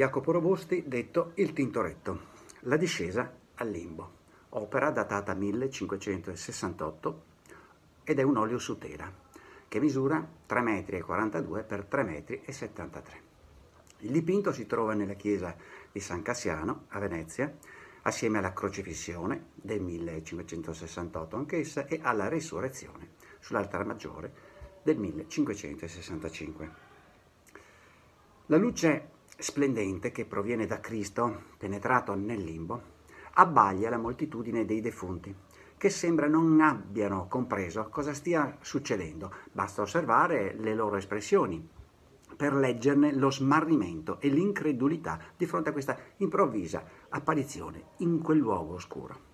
Jacopo Robusti, detto il Tintoretto. La discesa al limbo, opera datata 1568 ed è un olio su tela che misura 3,42 m per 3,73 m. Il dipinto si trova nella chiesa di San Cassiano a Venezia, assieme alla crocifissione del 1568 anch'essa e alla Resurrezione sull'altare maggiore del 1565. La luce splendente che proviene da Cristo, penetrato nel limbo, abbaglia la moltitudine dei defunti, che sembra non abbiano compreso cosa stia succedendo. Basta osservare le loro espressioni per leggerne lo smarrimento e l'incredulità di fronte a questa improvvisa apparizione in quel luogo oscuro.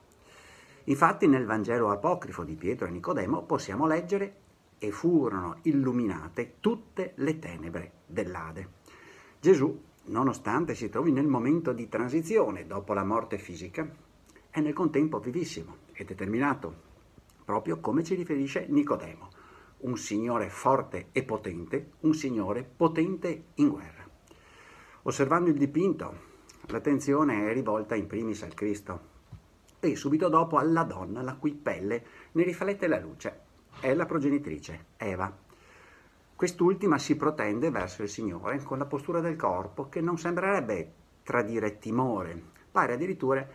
Infatti nel Vangelo apocrifo di Pietro e Nicodemo possiamo leggere e furono illuminate tutte le tenebre dell'Ade. Gesù nonostante si trovi nel momento di transizione dopo la morte fisica, è nel contempo vivissimo e determinato, proprio come ci riferisce Nicodemo, un signore forte e potente, un signore potente in guerra. Osservando il dipinto, l'attenzione è rivolta in primis al Cristo e subito dopo alla donna la cui pelle ne riflette la luce. È la progenitrice, Eva. Quest'ultima si protende verso il Signore con la postura del corpo che non sembrerebbe tradire timore, pare addirittura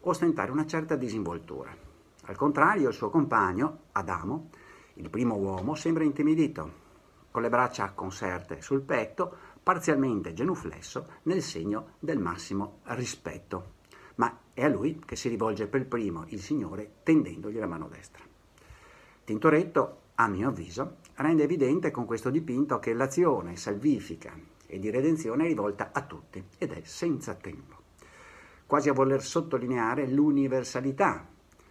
ostentare una certa disinvoltura. Al contrario, il suo compagno, Adamo, il primo uomo, sembra intimidito, con le braccia conserte sul petto, parzialmente genuflesso nel segno del massimo rispetto. Ma è a lui che si rivolge per primo il Signore tendendogli la mano destra. Tintoretto a mio avviso, rende evidente con questo dipinto che l'azione salvifica e di redenzione è rivolta a tutti ed è senza tempo, quasi a voler sottolineare l'universalità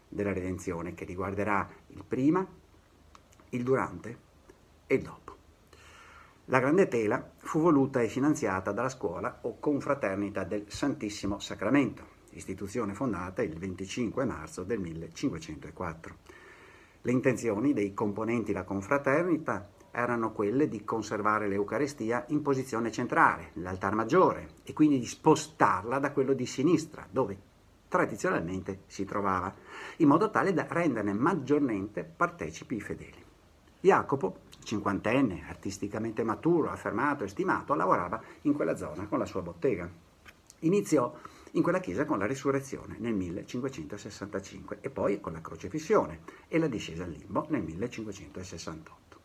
della redenzione che riguarderà il prima, il durante e il dopo. La grande tela fu voluta e finanziata dalla scuola o confraternita del Santissimo Sacramento, istituzione fondata il 25 marzo del 1504 le intenzioni dei componenti la confraternita erano quelle di conservare l'Eucarestia in posizione centrale, l'altar maggiore, e quindi di spostarla da quello di sinistra, dove tradizionalmente si trovava, in modo tale da renderne maggiormente partecipi i fedeli. Jacopo, cinquantenne, artisticamente maturo, affermato e stimato, lavorava in quella zona con la sua bottega. Iniziò in quella chiesa con la risurrezione nel 1565 e poi con la crocefissione e la discesa al limbo nel 1568.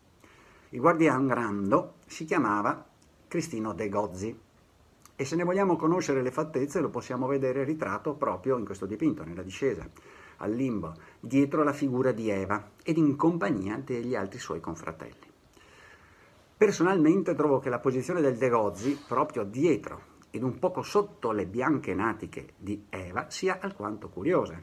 Il guardiano grando si chiamava Cristino De Gozzi e se ne vogliamo conoscere le fattezze lo possiamo vedere ritratto proprio in questo dipinto, nella discesa al limbo, dietro la figura di Eva ed in compagnia degli altri suoi confratelli. Personalmente trovo che la posizione del De Gozzi, proprio dietro ed un poco sotto le bianche natiche di Eva sia alquanto curiosa.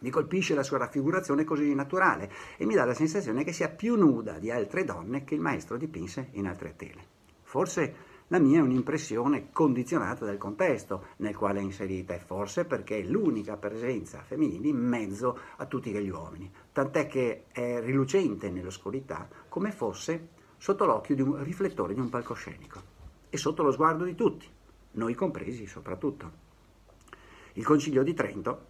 Mi colpisce la sua raffigurazione così naturale e mi dà la sensazione che sia più nuda di altre donne che il maestro dipinse in altre tele. Forse la mia è un'impressione condizionata dal contesto nel quale è inserita e forse perché è l'unica presenza femminile in mezzo a tutti gli uomini, tant'è che è rilucente nell'oscurità come fosse sotto l'occhio di un riflettore di un palcoscenico e sotto lo sguardo di tutti, noi compresi soprattutto. Il Concilio di Trento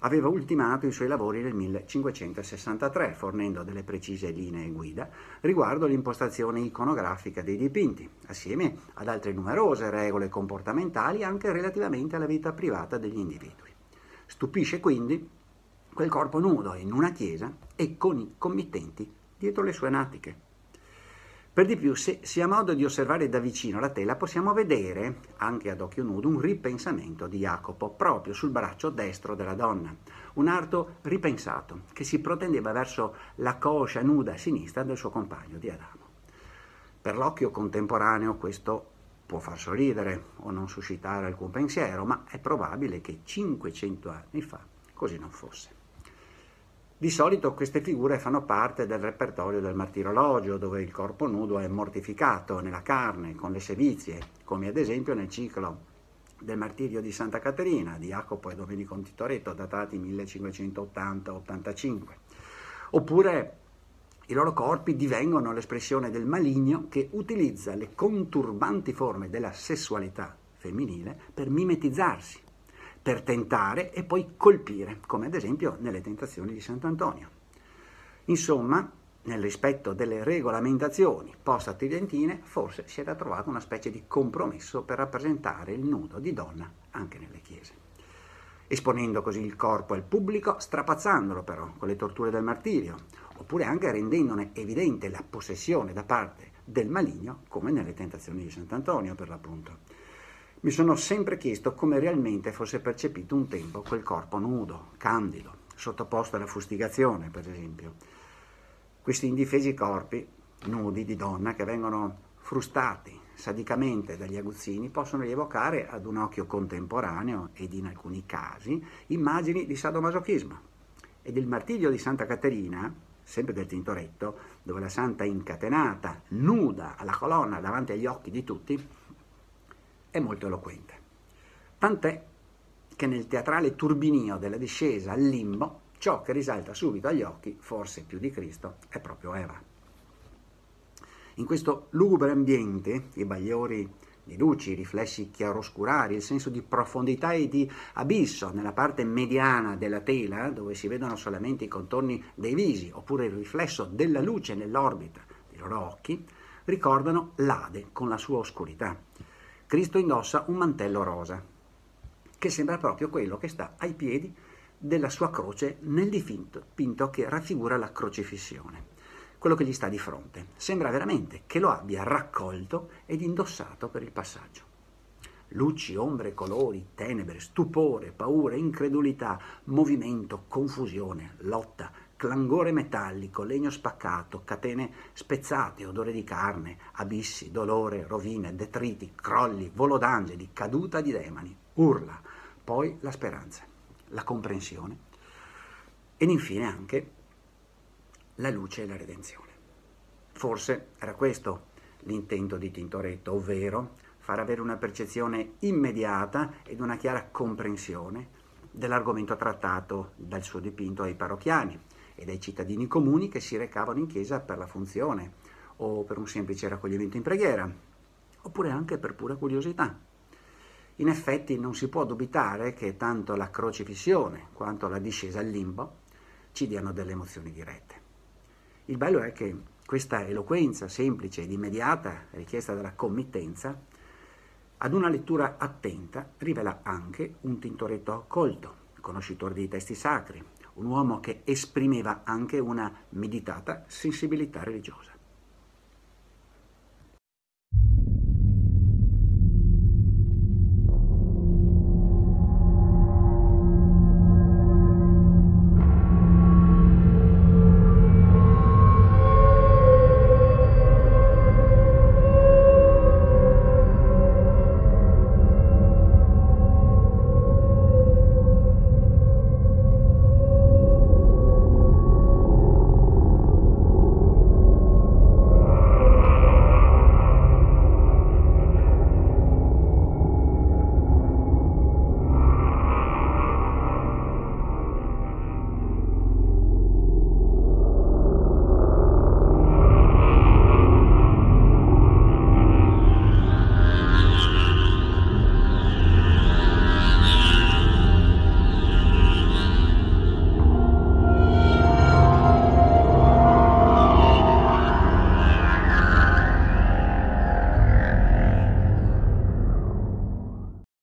aveva ultimato i suoi lavori nel 1563, fornendo delle precise linee guida riguardo l'impostazione iconografica dei dipinti, assieme ad altre numerose regole comportamentali anche relativamente alla vita privata degli individui. Stupisce quindi quel corpo nudo in una chiesa e con i committenti dietro le sue natiche. Per di più, se si ha modo di osservare da vicino la tela, possiamo vedere, anche ad occhio nudo, un ripensamento di Jacopo proprio sul braccio destro della donna, un arto ripensato che si protendeva verso la coscia nuda a sinistra del suo compagno di Adamo. Per l'occhio contemporaneo questo può far sorridere o non suscitare alcun pensiero, ma è probabile che 500 anni fa così non fosse. Di solito queste figure fanno parte del repertorio del martirologio, dove il corpo nudo è mortificato nella carne, con le sevizie, come ad esempio nel ciclo del martirio di Santa Caterina di Jacopo e Domenico Titoretto, datati 1580-85. Oppure i loro corpi divengono l'espressione del maligno che utilizza le conturbanti forme della sessualità femminile per mimetizzarsi per tentare e poi colpire, come ad esempio nelle tentazioni di Sant'Antonio. Insomma, nel rispetto delle regolamentazioni post attidentine forse si era trovato una specie di compromesso per rappresentare il nudo di donna anche nelle chiese. Esponendo così il corpo al pubblico, strapazzandolo però con le torture del martirio, oppure anche rendendone evidente la possessione da parte del maligno, come nelle tentazioni di Sant'Antonio per l'appunto mi sono sempre chiesto come realmente fosse percepito un tempo quel corpo nudo, candido, sottoposto alla fustigazione, per esempio. Questi indifesi corpi nudi di donna che vengono frustati sadicamente dagli aguzzini possono rievocare ad un occhio contemporaneo ed in alcuni casi immagini di sadomasochismo. Ed il martirio di Santa Caterina, sempre del Tintoretto, dove la santa incatenata, nuda alla colonna davanti agli occhi di tutti, è molto eloquente. Tant'è che nel teatrale turbinio della discesa al limbo, ciò che risalta subito agli occhi, forse più di Cristo, è proprio Eva. In questo lugubre ambiente, i bagliori di luci, i riflessi chiaroscurari, il senso di profondità e di abisso nella parte mediana della tela, dove si vedono solamente i contorni dei visi, oppure il riflesso della luce nell'orbita dei loro occhi, ricordano l'Ade con la sua oscurità Cristo indossa un mantello rosa, che sembra proprio quello che sta ai piedi della sua croce nel dipinto che raffigura la crocifissione, quello che gli sta di fronte. Sembra veramente che lo abbia raccolto ed indossato per il passaggio. Luci, ombre, colori, tenebre, stupore, paure, incredulità, movimento, confusione, lotta, clangore metallico, legno spaccato, catene spezzate, odore di carne, abissi, dolore, rovine, detriti, crolli, volo d'angeli, caduta di demoni, urla, poi la speranza, la comprensione ed infine anche la luce e la redenzione. Forse era questo l'intento di Tintoretto, ovvero far avere una percezione immediata ed una chiara comprensione dell'argomento trattato dal suo dipinto ai parrocchiani, e dai cittadini comuni che si recavano in chiesa per la funzione o per un semplice raccoglimento in preghiera, oppure anche per pura curiosità. In effetti non si può dubitare che tanto la crocifissione quanto la discesa al limbo ci diano delle emozioni dirette. Il bello è che questa eloquenza semplice ed immediata richiesta dalla committenza, ad una lettura attenta rivela anche un tintoretto accolto, conoscitore dei testi sacri, un uomo che esprimeva anche una meditata sensibilità religiosa.